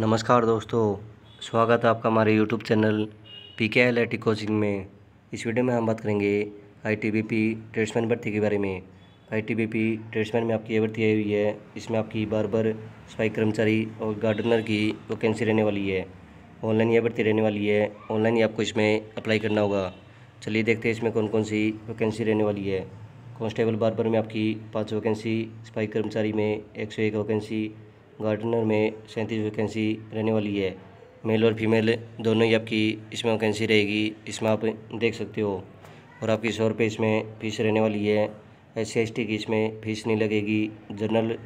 नमस्कार दोस्तों स्वागत है आपका हमारे यूट्यूब चैनल पी के आई टी कोचिंग में इस वीडियो में हम बात करेंगे I T B P tradesman भर्ती के बारे में I T B P tradesman में आपकी ये भर्ती आई हुई है इसमें आपकी बार बार सफाई कर्मचारी और गार्डनर की वैकेंसी रहने वाली है ऑनलाइन ये भर्ती रहने वाली है ऑनलाइन ही आपको इसमें अप्लाई करना होगा चलिए देखते हैं इसमें कौन कौन सी वैकेंसी रहने वाली है कॉन्स्टेबल बार बार में आपकी पाँच वैकेंसी सफाई कर्मचारी में एक सौ एक वैकेंसी गार्डनर में सैंतीस वैकेंसी रहने वाली है मेल और फीमेल दोनों ही आपकी इसमें वैकेंसी रहेगी इसमें आप देख सकते हो और आपकी सौ रुपये इसमें फ़ीस रहने वाली है एस सी की इसमें फ़ीस नहीं लगेगी जनरल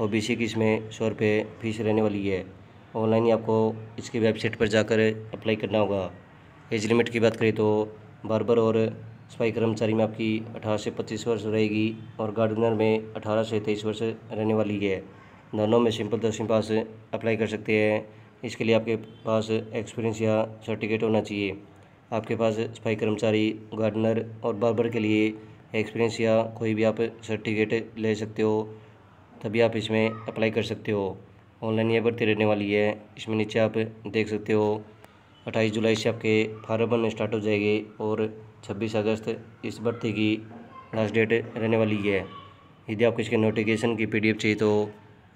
ओ बी की इसमें सौ रुपये फ़ीस रहने वाली है ऑनलाइन ही आपको इसकी वेबसाइट पर जाकर अप्लाई करना होगा एज लिमिट की बात करें तो बार्बर और सफाई कर्मचारी में आपकी अठारह से पच्चीस वर्ष रहेगी और गार्डनर में अठारह से तेईस वर्ष रहने वाली है दोनों में सिंपल दसवीं पास अप्लाई कर सकते हैं इसके लिए आपके पास एक्सपीरियंस या सर्टिफिकेट होना चाहिए आपके पास सफाई कर्मचारी गार्डनर और बार्बर के लिए एक्सपीरियंस या कोई भी आप सर्टिफिकेट ले सकते हो तभी आप इसमें अप्लाई कर सकते हो ऑनलाइन ये भर्ती रहने वाली है इसमें नीचे आप देख सकते हो 28 जुलाई से आपके फार्म बनने स्टार्ट हो जाएंगे और 26 अगस्त इस भर्ती की लास्ट डेट रहने वाली है यदि आपको इसके नोटिफिकेशन की पीडीएफ चाहिए तो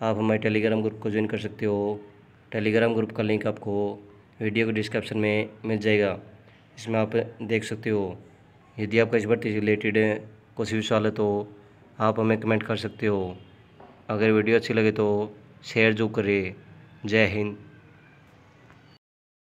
आप हमारे टेलीग्राम ग्रुप को ज्वाइन कर सकते हो टेलीग्राम ग्रुप का लिंक आपको वीडियो के डिस्क्रिप्शन में मिल जाएगा इसमें आप देख सकते हो यदि आपका इस भर्ती से रिलेटेड कुछ भी सवाल है तो आप हमें कमेंट कर सकते हो अगर वीडियो अच्छी लगे तो शेयर जो करें जय हिंद